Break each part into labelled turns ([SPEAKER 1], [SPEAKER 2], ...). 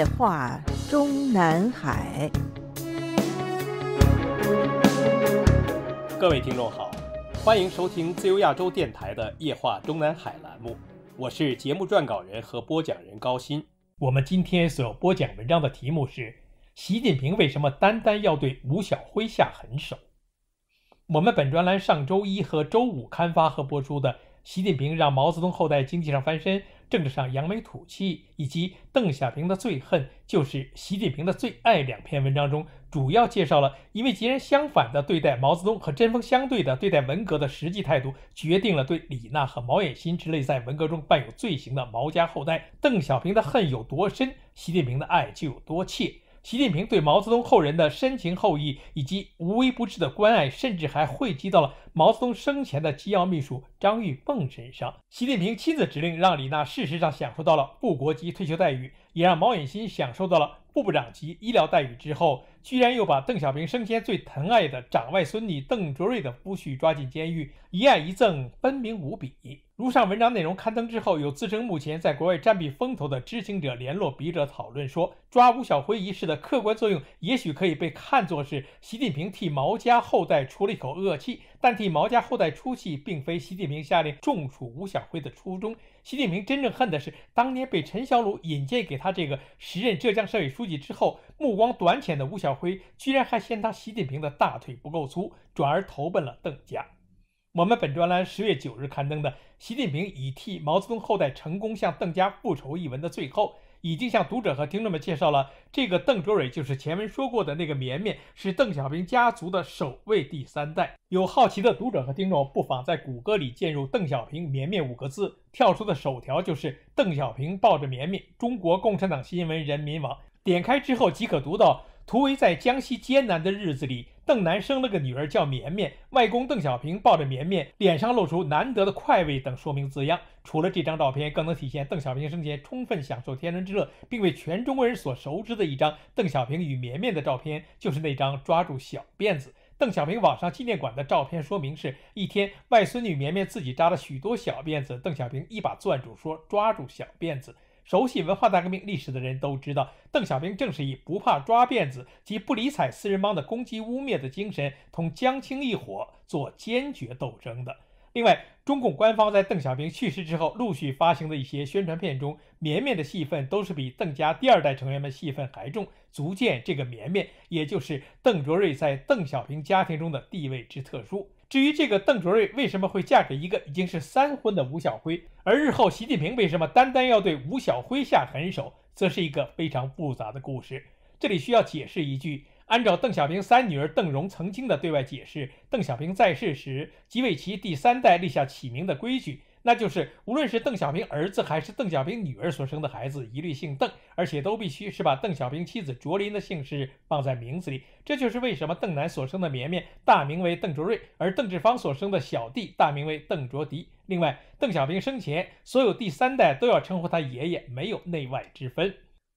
[SPEAKER 1] 夜话中南海。各位听众好，欢迎收听自由亚洲电台的《夜话中南海》栏目，我是节目撰稿人和播讲人高鑫。我们今天所要播讲文章的题目是：习近平为什么单单要对吴晓辉下狠手？我们本专栏上周一和周五刊发和播出的《习近平让毛泽东后代经济上翻身》。政治上扬眉吐气，以及邓小平的最恨就是习近平的最爱，两篇文章中主要介绍了因为截然相反的对待毛泽东和针锋相对的对待文革的实际态度，决定了对李娜和毛远新之类在文革中伴有罪行的毛家后代，邓小平的恨有多深，习近平的爱就有多切。习近平对毛泽东后人的深情厚谊以及无微不至的关爱，甚至还汇集到了毛泽东生前的机要秘书张玉凤身上。习近平亲自指令，让李娜事实上享受到了副国级退休待遇，也让毛远新享受到了副部长级医疗待遇。之后。居然又把邓小平生前最疼爱的长外孙女邓卓瑞的夫婿抓进监狱，一案一赠分明无比。如上文章内容刊登之后，有自称目前在国外占比风头的知情者联络笔者讨论说，抓吴小辉一事的客观作用，也许可以被看作是习近平替毛家后代出了一口恶气。但替毛家后代出气，并非习近平下令重处吴小辉的初衷。习近平真正恨的是，当年被陈小鲁引荐给他这个时任浙江省委书记之后。目光短浅的吴晓辉居然还嫌他习近平的大腿不够粗，转而投奔了邓家。我们本专栏十月九日刊登的《习近平已替毛泽东后代成功向邓家复仇》一文的最后，已经向读者和听众们介绍了这个邓卓蕊，就是前文说过的那个绵绵，是邓小平家族的首位第三代。有好奇的读者和听众不妨在谷歌里键入“邓小平绵绵”五个字，跳出的首条就是邓小平抱着绵绵，中国共产党新闻人民网。点开之后即可读到：图为在江西艰难的日子里，邓楠生了个女儿叫绵绵，外公邓小平抱着绵绵，脸上露出难得的快慰等说明字样。除了这张照片，更能体现邓小平生前充分享受天伦之乐，并为全中国人所熟知的一张邓小平与绵绵的照片，就是那张抓住小辫子。邓小平网上纪念馆的照片说明是：一天，外孙女绵绵自己扎了许多小辫子，邓小平一把攥住说：“抓住小辫子。”熟悉文化大革命历史的人都知道，邓小平正是以不怕抓辫子及不理睬四人帮的攻击污蔑的精神，同江青一伙做坚决斗争的。另外，中共官方在邓小平去世之后，陆续发行的一些宣传片中，绵绵的戏份都是比邓家第二代成员们戏份还重，足见这个绵绵，也就是邓卓瑞，在邓小平家庭中的地位之特殊。至于这个邓卓瑞为什么会嫁给一个已经是三婚的吴晓辉，而日后习近平为什么单单要对吴晓辉下狠手，则是一个非常复杂的故事。这里需要解释一句：按照邓小平三女儿邓蓉曾经的对外解释，邓小平在世时即为其第三代立下起名的规矩。那就是，无论是邓小平儿子还是邓小平女儿所生的孩子，一律姓邓，而且都必须是把邓小平妻子卓琳的姓氏放在名字里。这就是为什么邓楠所生的绵绵大名为邓卓瑞，而邓志芳所生的小弟大名为邓卓迪。另外，邓小平生前所有第三代都要称呼他爷爷，没有内外之分。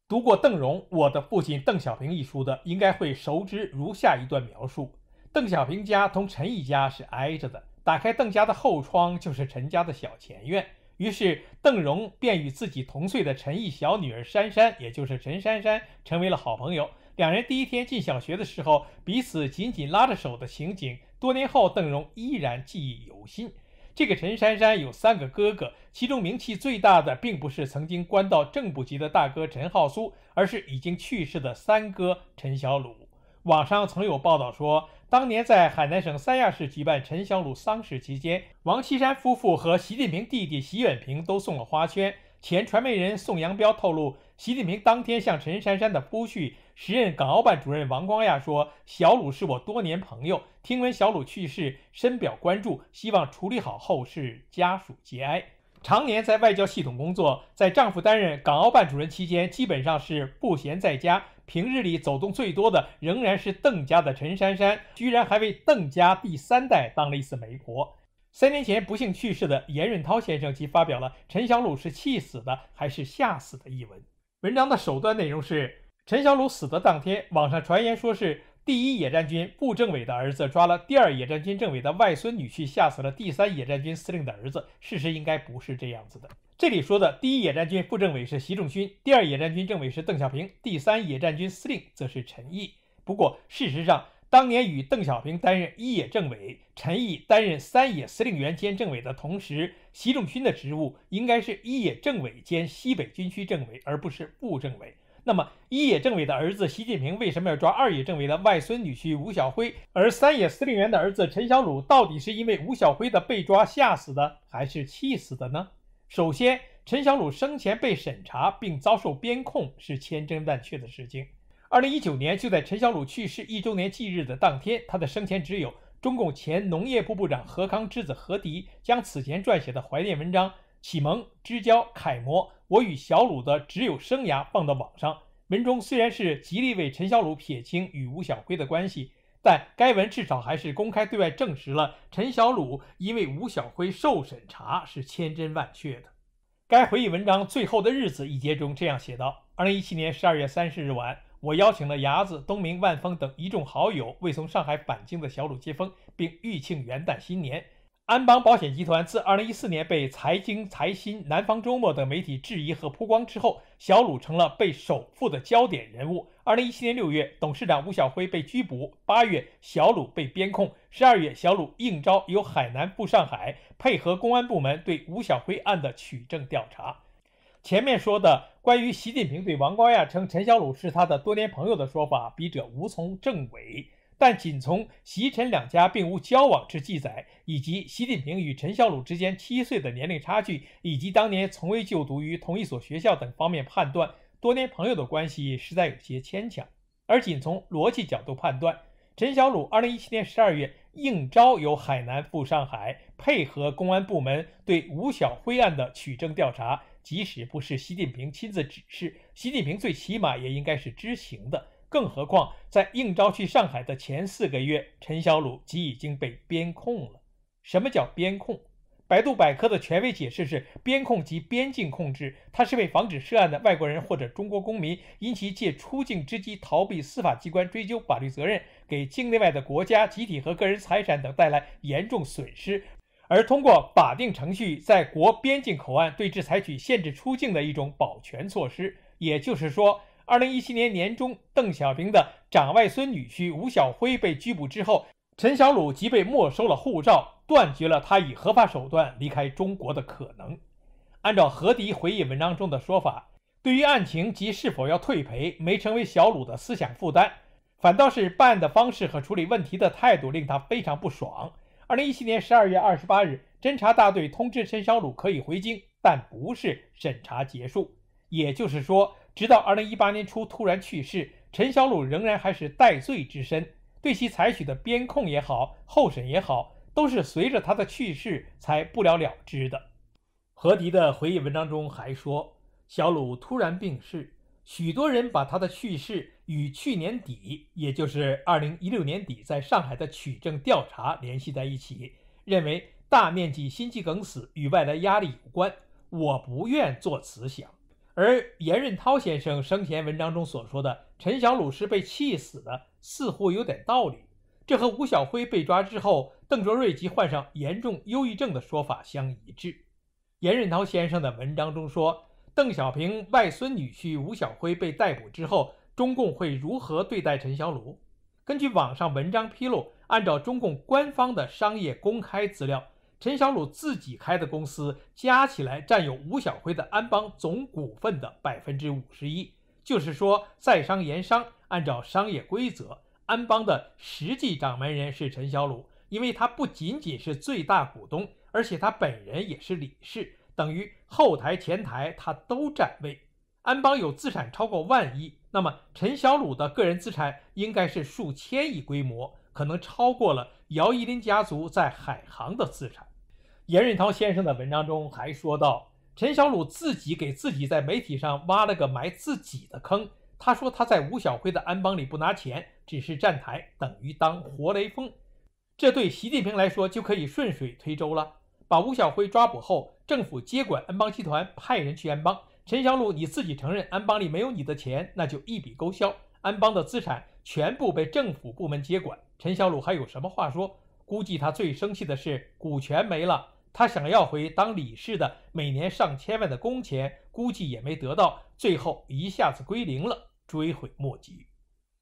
[SPEAKER 1] 读过《邓荣：我的父亲邓小平》一书的，应该会熟知如下一段描述：邓小平家同陈毅家是挨着的。打开邓家的后窗，就是陈家的小前院。于是，邓荣便与自己同岁的陈毅小女儿珊珊，也就是陈珊珊，成为了好朋友。两人第一天进小学的时候，彼此紧紧拉着手的情景，多年后邓荣依然记忆犹新。这个陈珊珊有三个哥哥，其中名气最大的，并不是曾经官到正部级的大哥陈浩苏，而是已经去世的三哥陈小鲁。网上曾有报道说，当年在海南省三亚市举办陈小鲁丧事期间，王岐山夫妇和习近平弟弟习远平都送了花圈。前传媒人宋扬彪透露，习近平当天向陈姗姗的夫婿、时任港澳办主任王光亚说：“小鲁是我多年朋友，听闻小鲁去世，深表关注，希望处理好后事，家属节哀。”常年在外交系统工作，在丈夫担任港澳办主任期间，基本上是不闲在家。平日里走动最多的仍然是邓家的陈珊珊，居然还为邓家第三代当了一次媒婆。三年前不幸去世的严润涛先生，即发表了《陈小鲁是气死的还是吓死的》一文。文章的首段内容是：陈小鲁死的当天，网上传言说是。第一野战军副政委的儿子抓了第二野战军政委的外孙女婿，吓死了第三野战军司令的儿子。事实应该不是这样子的。这里说的第一野战军副政委是习仲勋，第二野战军政委是邓小平，第三野战军司令则是陈毅。不过事实上，当年与邓小平担任一野政委、陈毅担任三野司令员兼政委的同时，习仲勋的职务应该是一野政委兼西北军区政委，而不是副政委。那么，一野政委的儿子习近平为什么要抓二野政委的外孙女婿吴晓辉？而三野司令员的儿子陈小鲁，到底是因为吴晓辉的被抓吓死的，还是气死的呢？首先，陈小鲁生前被审查并遭受边控是千真万确的事情。二零一九年，就在陈小鲁去世一周年忌日的当天，他的生前只有中共前农业部部长何康之子何迪将此前撰写的怀念文章《启蒙之交，楷模》。我与小鲁的只友生涯放到网上，文中虽然是极力为陈小鲁撇清与吴小辉的关系，但该文至少还是公开对外证实了陈小鲁因为吴小辉受审查是千真万确的。该回忆文章最后的日子一节中这样写道：“二零一七年十二月三十日晚，我邀请了伢子、东明、万峰等一众好友为从上海返京的小鲁接风，并预庆元旦新年。”安邦保险集团自2014年被财经、财新、南方周末等媒体质疑和曝光之后，小鲁成了被首富的焦点人物。2017年6月，董事长吴晓辉被拘捕；8月，小鲁被边控；12月，小鲁应召由海南赴上海，配合公安部门对吴晓辉案的取证调查。前面说的关于习近平对王光亚称陈小鲁是他的多年朋友的说法，笔者无从证伪。但仅从习陈两家并无交往之记载，以及习近平与陈小鲁之间七岁的年龄差距，以及当年从未就读于同一所学校等方面判断，多年朋友的关系实在有些牵强。而仅从逻辑角度判断，陈小鲁2017年12月应召由海南赴上海，配合公安部门对吴晓辉案的取证调查，即使不是习近平亲自指示，习近平最起码也应该是知情的。更何况，在应召去上海的前四个月，陈小鲁即已经被边控了。什么叫边控？百度百科的权威解释是：边控即边境控制，它是为防止涉案的外国人或者中国公民因其借出境之机逃避司法机关追究法律责任，给境内外的国家、集体和个人财产等带来严重损失，而通过法定程序在国边境口岸对峙采取限制出境的一种保全措施。也就是说。二零一七年年中，邓小平的长外孙女婿吴晓辉被拘捕之后，陈小鲁即被没收了护照，断绝了他以合法手段离开中国的可能。按照何迪回忆文章中的说法，对于案情及是否要退赔，没成为小鲁的思想负担，反倒是办案的方式和处理问题的态度令他非常不爽。二零一七年十二月二十八日，侦查大队通知陈小鲁可以回京，但不是审查结束，也就是说。直到二零一八年初突然去世，陈小鲁仍然还是戴罪之身，对其采取的边控也好，候审也好，都是随着他的去世才不了了之的。何迪的回忆文章中还说，小鲁突然病逝，许多人把他的去世与去年底，也就是二零一六年底在上海的取证调查联系在一起，认为大面积心肌梗死与外来压力有关。我不愿做此想。而严润涛先生生前文章中所说的陈小鲁是被气死的，似乎有点道理。这和吴晓辉被抓之后，邓卓瑞即患上严重忧郁症的说法相一致。严润涛先生的文章中说，邓小平外孙女婿吴晓辉被逮捕之后，中共会如何对待陈小鲁？根据网上文章披露，按照中共官方的商业公开资料。陈小鲁自己开的公司加起来占有吴小辉的安邦总股份的百分之五十一，就是说，在商言商，按照商业规则，安邦的实际掌门人是陈小鲁，因为他不仅仅是最大股东，而且他本人也是理事，等于后台前台他都占位。安邦有资产超过万亿，那么陈小鲁的个人资产应该是数千亿规模，可能超过了姚依林家族在海航的资产。严润涛先生的文章中还说到，陈小鲁自己给自己在媒体上挖了个埋自己的坑。他说他在吴小辉的安邦里不拿钱，只是站台，等于当活雷锋。这对习近平来说就可以顺水推舟了。把吴小辉抓捕后，政府接管安邦集团，派人去安邦。陈小鲁你自己承认安邦里没有你的钱，那就一笔勾销。安邦的资产全部被政府部门接管。陈小鲁还有什么话说？估计他最生气的是股权没了。他想要回当理事的每年上千万的工钱，估计也没得到，最后一下子归零了，追悔莫及。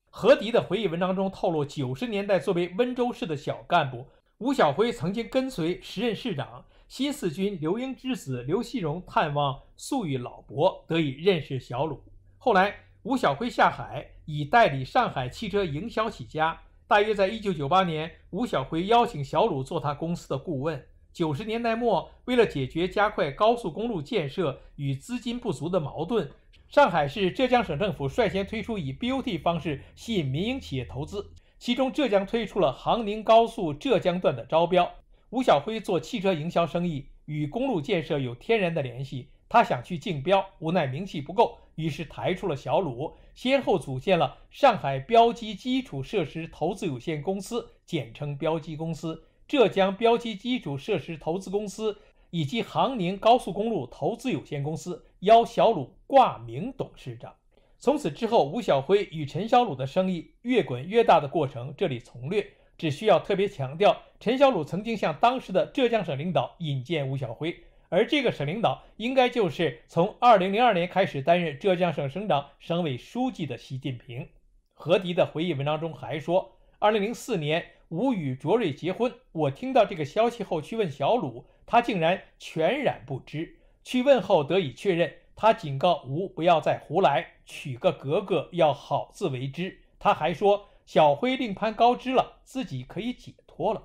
[SPEAKER 1] 何迪的回忆文章中透露，九十年代作为温州市的小干部，吴晓辉曾经跟随时任市长新四军刘英之子刘锡荣探望粟裕老伯，得以认识小鲁。后来，吴晓辉下海以代理上海汽车营销起家，大约在一九九八年，吴晓辉邀请小鲁做他公司的顾问。九十年代末，为了解决加快高速公路建设与资金不足的矛盾，上海市、浙江省政府率先推出以 BOT 方式吸引民营企业投资。其中，浙江推出了杭宁高速浙江段的招标。吴晓辉做汽车营销生意，与公路建设有天然的联系，他想去竞标，无奈名气不够，于是抬出了小鲁，先后组建了上海标基基础设施投资有限公司，简称标基公司。浙江标记基础设施投资公司以及杭宁高速公路投资有限公司邀小鲁挂名董事长。从此之后，吴小辉与陈小鲁的生意越滚越大的过程，这里从略。只需要特别强调，陈小鲁曾经向当时的浙江省领导引荐吴小辉，而这个省领导应该就是从2002年开始担任浙江省省长、省委书记的习近平。何迪的回忆文章中还说，2004年。吴与卓瑞结婚，我听到这个消息后去问小鲁，他竟然全然不知。去问后得以确认，他警告吴不要再胡来，娶个格格要好自为之。他还说，小辉另攀高枝了，自己可以解脱了。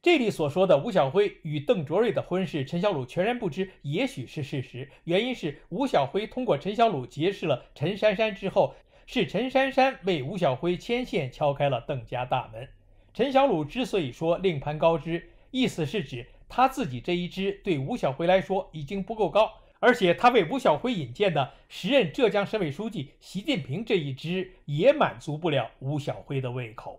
[SPEAKER 1] 这里所说的吴小辉与邓卓瑞的婚事，陈小鲁全然不知，也许是事实。原因是吴小辉通过陈小鲁结识了陈珊珊之后，是陈珊珊为吴小辉牵线，敲开了邓家大门。陈小鲁之所以说另攀高枝，意思是指他自己这一支对吴晓辉来说已经不够高，而且他为吴晓辉引荐的时任浙江省委书记习近平这一支也满足不了吴晓辉的胃口。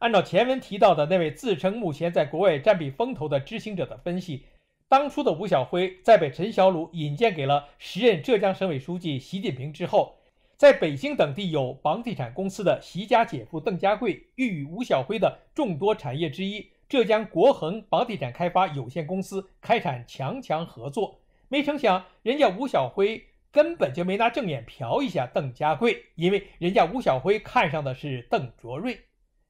[SPEAKER 1] 按照前文提到的那位自称目前在国外占比风头的知情者的分析，当初的吴晓辉在被陈小鲁引荐给了时任浙江省委书记习近平之后。在北京等地有房地产公司的席家姐夫邓家贵欲与吴晓辉的众多产业之一浙江国恒房地产开发有限公司开展强强合作，没成想人家吴晓辉根本就没拿正眼瞟一下邓家贵，因为人家吴晓辉看上的是邓卓瑞。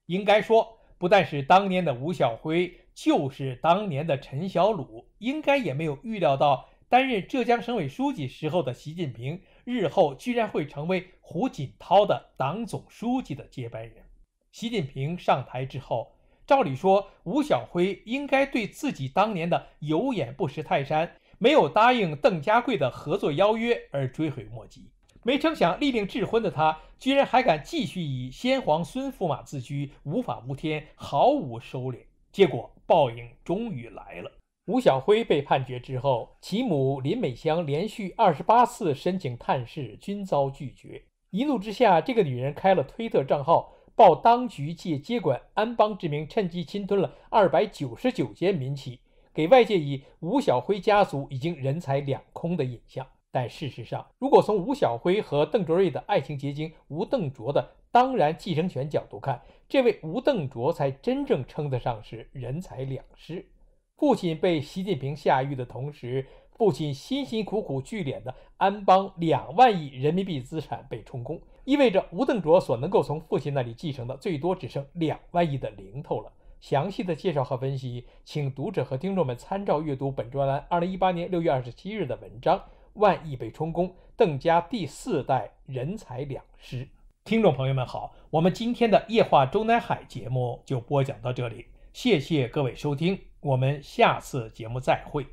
[SPEAKER 1] 应该说，不但是当年的吴晓辉，就是当年的陈小鲁，应该也没有预料到担任浙江省委书记时候的习近平。日后居然会成为胡锦涛的党总书记的接班人。习近平上台之后，照理说吴晓辉应该对自己当年的有眼不识泰山，没有答应邓家贵的合作邀约而追悔莫及。没成想，力令智昏的他居然还敢继续以先皇孙驸马自居，无法无天，毫无收敛。结果，报应终于来了。吴晓辉被判决之后，其母林美香连续二十八次申请探视均遭拒绝。一怒之下，这个女人开了推特账号，报当局借接管安邦之名，趁机侵吞了二百九十九间民企，给外界以吴晓辉家族已经人财两空的印象。但事实上，如果从吴晓辉和邓卓瑞的爱情结晶吴邓卓的当然继承权角度看，这位吴邓卓才真正称得上是人财两失。父亲被习近平下狱的同时，父亲辛辛苦苦聚敛的安邦两万亿人民币资产被充公，意味着吴邓卓所能够从父亲那里继承的最多只剩两万亿的零头了。详细的介绍和分析，请读者和听众们参照阅读本专栏二零一八年六月二十七日的文章《万亿被充公，邓家第四代人财两失》。听众朋友们好，我们今天的夜话中南海节目就播讲到这里，谢谢各位收听。我们下次节目再会。